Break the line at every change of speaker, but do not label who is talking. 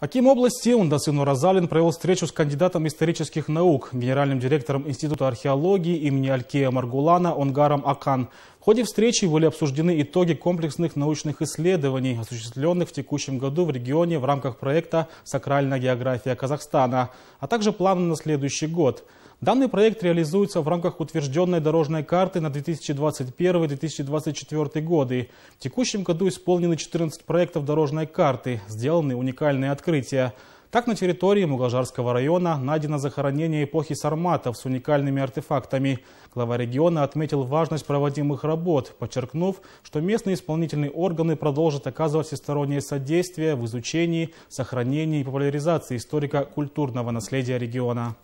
Аким области Ундасыну Розалин провел встречу с кандидатом исторических наук, генеральным директором Института археологии имени Алькея Маргулана Онгаром Акан ходе встречи были обсуждены итоги комплексных научных исследований, осуществленных в текущем году в регионе в рамках проекта «Сакральная география Казахстана», а также планы на следующий год. Данный проект реализуется в рамках утвержденной дорожной карты на 2021-2024 годы. В текущем году исполнены 14 проектов дорожной карты, сделаны уникальные открытия – так, на территории Мугажарского района найдено захоронение эпохи сарматов с уникальными артефактами. Глава региона отметил важность проводимых работ, подчеркнув, что местные исполнительные органы продолжат оказывать всестороннее содействие в изучении, сохранении и популяризации историко-культурного наследия региона.